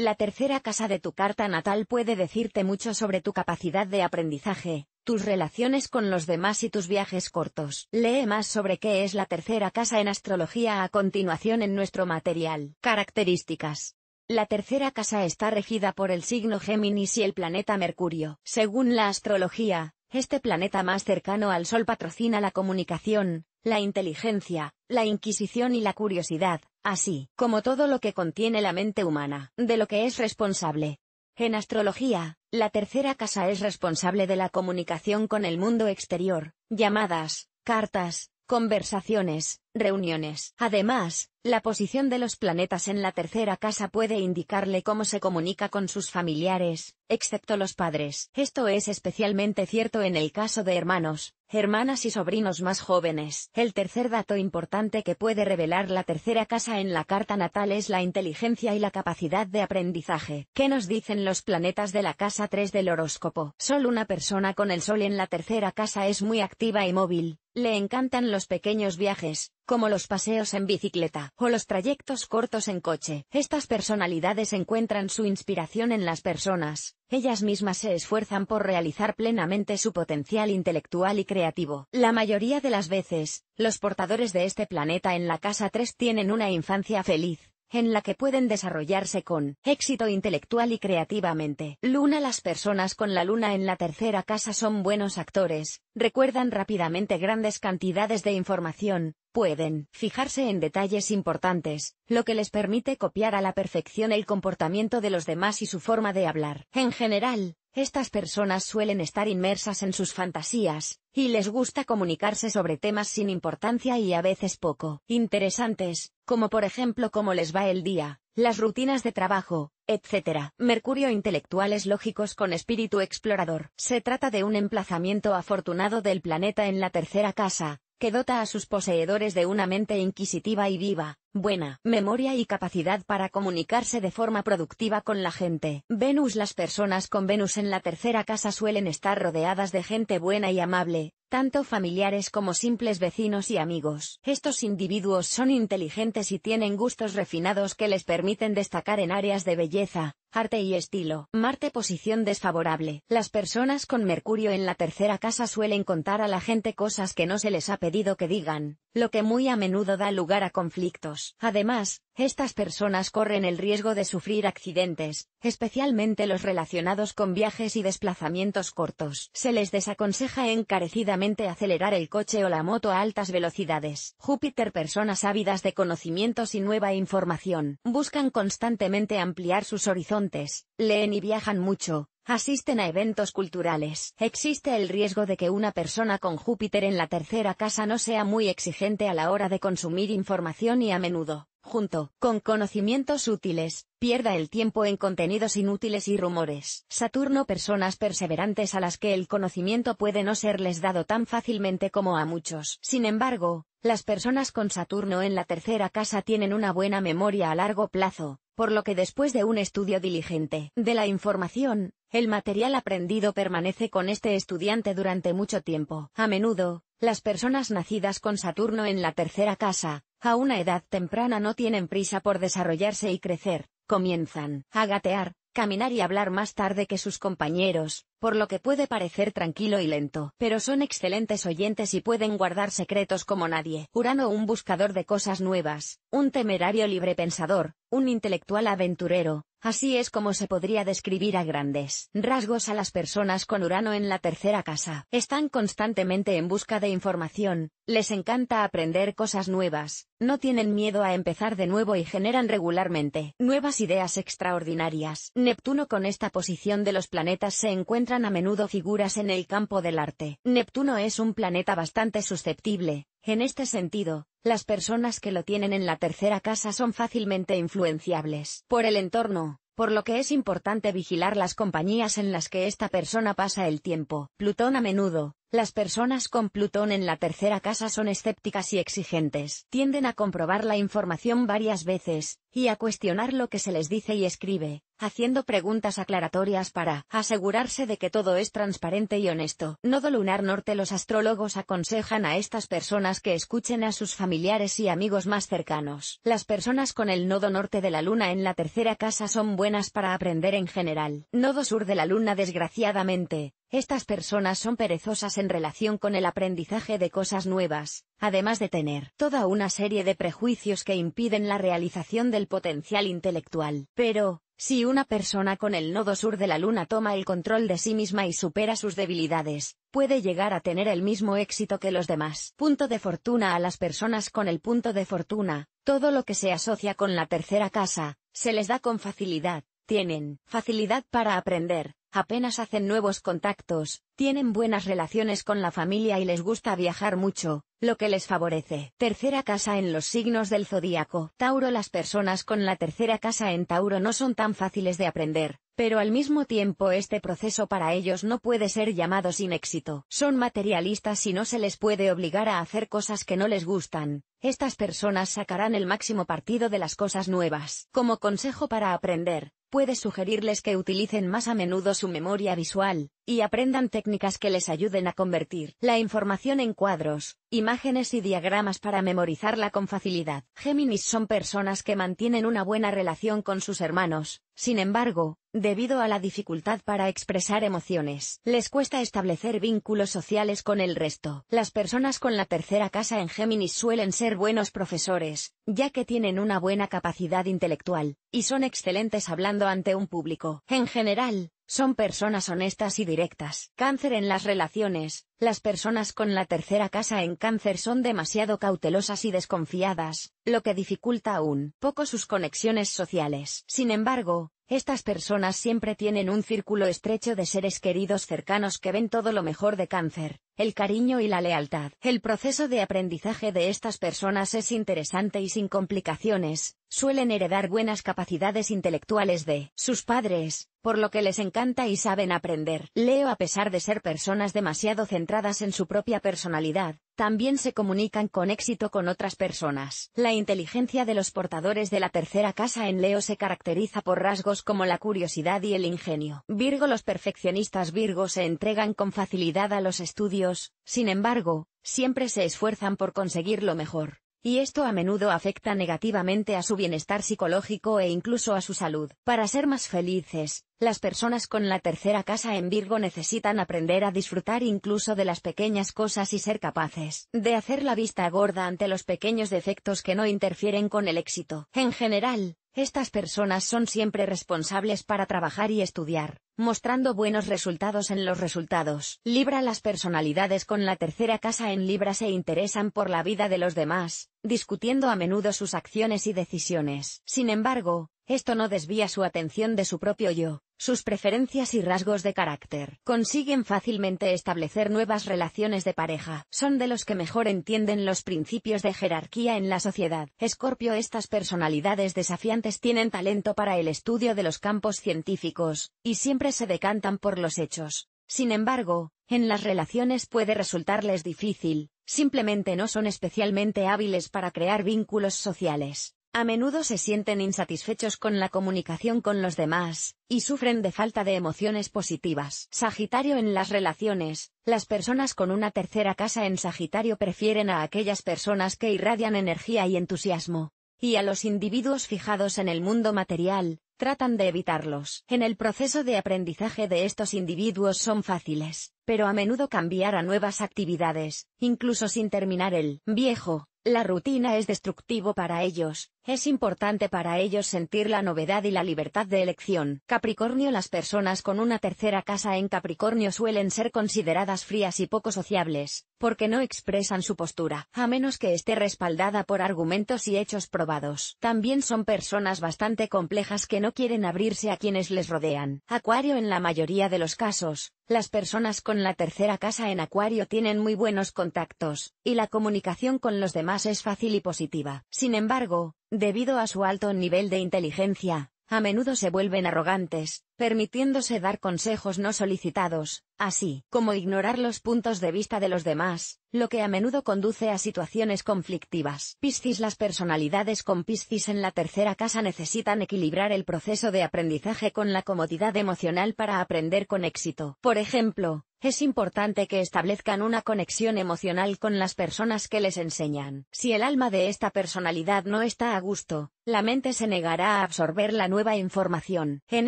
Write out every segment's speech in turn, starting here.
La tercera casa de tu carta natal puede decirte mucho sobre tu capacidad de aprendizaje, tus relaciones con los demás y tus viajes cortos. Lee más sobre qué es la tercera casa en astrología a continuación en nuestro material. Características. La tercera casa está regida por el signo Géminis y el planeta Mercurio. Según la astrología, este planeta más cercano al Sol patrocina la comunicación, la inteligencia, la inquisición y la curiosidad, así como todo lo que contiene la mente humana, de lo que es responsable. En astrología, la tercera casa es responsable de la comunicación con el mundo exterior, llamadas, cartas, conversaciones, reuniones. Además, la posición de los planetas en la tercera casa puede indicarle cómo se comunica con sus familiares, excepto los padres. Esto es especialmente cierto en el caso de hermanos, hermanas y sobrinos más jóvenes. El tercer dato importante que puede revelar la tercera casa en la carta natal es la inteligencia y la capacidad de aprendizaje. ¿Qué nos dicen los planetas de la casa 3 del horóscopo? Solo una persona con el sol en la tercera casa es muy activa y móvil, le encantan los pequeños viajes, como los paseos en bicicleta o los trayectos cortos en coche. Estas personalidades encuentran su inspiración en las personas. Ellas mismas se esfuerzan por realizar plenamente su potencial intelectual y creativo. La mayoría de las veces, los portadores de este planeta en la casa 3 tienen una infancia feliz en la que pueden desarrollarse con éxito intelectual y creativamente. Luna Las personas con la luna en la tercera casa son buenos actores, recuerdan rápidamente grandes cantidades de información, pueden fijarse en detalles importantes, lo que les permite copiar a la perfección el comportamiento de los demás y su forma de hablar. En general, estas personas suelen estar inmersas en sus fantasías, y les gusta comunicarse sobre temas sin importancia y a veces poco interesantes, como por ejemplo cómo les va el día, las rutinas de trabajo, etc. Mercurio intelectuales lógicos con espíritu explorador. Se trata de un emplazamiento afortunado del planeta en la tercera casa, que dota a sus poseedores de una mente inquisitiva y viva, buena memoria y capacidad para comunicarse de forma productiva con la gente. Venus Las personas con Venus en la tercera casa suelen estar rodeadas de gente buena y amable, tanto familiares como simples vecinos y amigos. Estos individuos son inteligentes y tienen gustos refinados que les permiten destacar en áreas de belleza, arte y estilo. Marte posición desfavorable. Las personas con Mercurio en la tercera casa suelen contar a la gente cosas que no se les ha pedido que digan, lo que muy a menudo da lugar a conflictos. Además, estas personas corren el riesgo de sufrir accidentes, especialmente los relacionados con viajes y desplazamientos cortos. Se les desaconseja encarecidamente acelerar el coche o la moto a altas velocidades. Júpiter personas ávidas de conocimientos y nueva información, buscan constantemente ampliar sus horizontes, leen y viajan mucho, asisten a eventos culturales. Existe el riesgo de que una persona con Júpiter en la tercera casa no sea muy exigente a la hora de consumir información y a menudo, junto con conocimientos útiles, pierda el tiempo en contenidos inútiles y rumores. Saturno personas perseverantes a las que el conocimiento puede no serles dado tan fácilmente como a muchos. Sin embargo, las personas con Saturno en la tercera casa tienen una buena memoria a largo plazo, por lo que después de un estudio diligente de la información, el material aprendido permanece con este estudiante durante mucho tiempo. A menudo, las personas nacidas con Saturno en la tercera casa, a una edad temprana no tienen prisa por desarrollarse y crecer, comienzan a gatear, caminar y hablar más tarde que sus compañeros, por lo que puede parecer tranquilo y lento, pero son excelentes oyentes y pueden guardar secretos como nadie. Urano un buscador de cosas nuevas, un temerario libre pensador, un intelectual aventurero, Así es como se podría describir a grandes rasgos a las personas con Urano en la tercera casa. Están constantemente en busca de información, les encanta aprender cosas nuevas, no tienen miedo a empezar de nuevo y generan regularmente nuevas ideas extraordinarias. Neptuno con esta posición de los planetas se encuentran a menudo figuras en el campo del arte. Neptuno es un planeta bastante susceptible, en este sentido, las personas que lo tienen en la tercera casa son fácilmente influenciables por el entorno, por lo que es importante vigilar las compañías en las que esta persona pasa el tiempo. Plutón a menudo, las personas con Plutón en la tercera casa son escépticas y exigentes. Tienden a comprobar la información varias veces, y a cuestionar lo que se les dice y escribe, haciendo preguntas aclaratorias para asegurarse de que todo es transparente y honesto. Nodo lunar norte Los astrólogos aconsejan a estas personas que escuchen a sus familiares y amigos más cercanos. Las personas con el nodo norte de la luna en la tercera casa son buenas para aprender en general. Nodo sur de la luna desgraciadamente, estas personas son perezosas en relación con el aprendizaje de cosas nuevas, además de tener toda una serie de prejuicios que impiden la realización del potencial intelectual. Pero, si una persona con el nodo sur de la luna toma el control de sí misma y supera sus debilidades, puede llegar a tener el mismo éxito que los demás. Punto de fortuna a las personas con el punto de fortuna, todo lo que se asocia con la tercera casa, se les da con facilidad, tienen facilidad para aprender, apenas hacen nuevos contactos, tienen buenas relaciones con la familia y les gusta viajar mucho, lo que les favorece. Tercera casa en los signos del zodíaco. Tauro Las personas con la tercera casa en Tauro no son tan fáciles de aprender, pero al mismo tiempo este proceso para ellos no puede ser llamado sin éxito. Son materialistas y no se les puede obligar a hacer cosas que no les gustan. Estas personas sacarán el máximo partido de las cosas nuevas. Como consejo para aprender, puede sugerirles que utilicen más a menudo su memoria visual, y aprendan técnicas que les ayuden a convertir la información en cuadros, imágenes y diagramas para memorizarla con facilidad. Géminis son personas que mantienen una buena relación con sus hermanos, sin embargo, debido a la dificultad para expresar emociones, les cuesta establecer vínculos sociales con el resto. Las personas con la tercera casa en Géminis suelen ser buenos profesores, ya que tienen una buena capacidad intelectual, y son excelentes hablando ante un público. En general, son personas honestas y directas. Cáncer en las relaciones. Las personas con la tercera casa en cáncer son demasiado cautelosas y desconfiadas, lo que dificulta aún poco sus conexiones sociales. Sin embargo, estas personas siempre tienen un círculo estrecho de seres queridos cercanos que ven todo lo mejor de cáncer, el cariño y la lealtad. El proceso de aprendizaje de estas personas es interesante y sin complicaciones, suelen heredar buenas capacidades intelectuales de sus padres, por lo que les encanta y saben aprender. Leo a pesar de ser personas demasiado centradas en su propia personalidad, también se comunican con éxito con otras personas. La inteligencia de los portadores de la tercera casa en Leo se caracteriza por rasgos como la curiosidad y el ingenio. Virgo Los perfeccionistas Virgo se entregan con facilidad a los estudios, sin embargo, siempre se esfuerzan por conseguir lo mejor y esto a menudo afecta negativamente a su bienestar psicológico e incluso a su salud. Para ser más felices, las personas con la tercera casa en Virgo necesitan aprender a disfrutar incluso de las pequeñas cosas y ser capaces de hacer la vista gorda ante los pequeños defectos que no interfieren con el éxito. En general, estas personas son siempre responsables para trabajar y estudiar, mostrando buenos resultados en los resultados. Libra las personalidades con la tercera casa en Libra se interesan por la vida de los demás, discutiendo a menudo sus acciones y decisiones. Sin embargo, esto no desvía su atención de su propio yo, sus preferencias y rasgos de carácter. Consiguen fácilmente establecer nuevas relaciones de pareja. Son de los que mejor entienden los principios de jerarquía en la sociedad. Escorpio Estas personalidades desafiantes tienen talento para el estudio de los campos científicos, y siempre se decantan por los hechos. Sin embargo, en las relaciones puede resultarles difícil, simplemente no son especialmente hábiles para crear vínculos sociales. A menudo se sienten insatisfechos con la comunicación con los demás, y sufren de falta de emociones positivas. Sagitario en las relaciones, las personas con una tercera casa en Sagitario prefieren a aquellas personas que irradian energía y entusiasmo, y a los individuos fijados en el mundo material, tratan de evitarlos. En el proceso de aprendizaje de estos individuos son fáciles, pero a menudo cambiar a nuevas actividades, incluso sin terminar el viejo. La rutina es destructivo para ellos, es importante para ellos sentir la novedad y la libertad de elección. Capricornio Las personas con una tercera casa en Capricornio suelen ser consideradas frías y poco sociables, porque no expresan su postura, a menos que esté respaldada por argumentos y hechos probados. También son personas bastante complejas que no quieren abrirse a quienes les rodean. Acuario en la mayoría de los casos, las personas con la tercera casa en Acuario tienen muy buenos contactos, y la comunicación con los demás es fácil y positiva. Sin embargo, debido a su alto nivel de inteligencia, a menudo se vuelven arrogantes, permitiéndose dar consejos no solicitados, así como ignorar los puntos de vista de los demás, lo que a menudo conduce a situaciones conflictivas. Piscis Las personalidades con Piscis en la tercera casa necesitan equilibrar el proceso de aprendizaje con la comodidad emocional para aprender con éxito. Por ejemplo, es importante que establezcan una conexión emocional con las personas que les enseñan. Si el alma de esta personalidad no está a gusto, la mente se negará a absorber la nueva información. En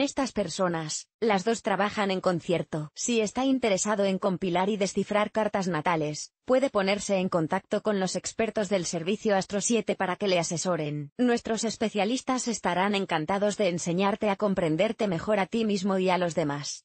estas personas las dos trabajan en concierto. Si está interesado en compilar y descifrar cartas natales, puede ponerse en contacto con los expertos del servicio Astro 7 para que le asesoren. Nuestros especialistas estarán encantados de enseñarte a comprenderte mejor a ti mismo y a los demás.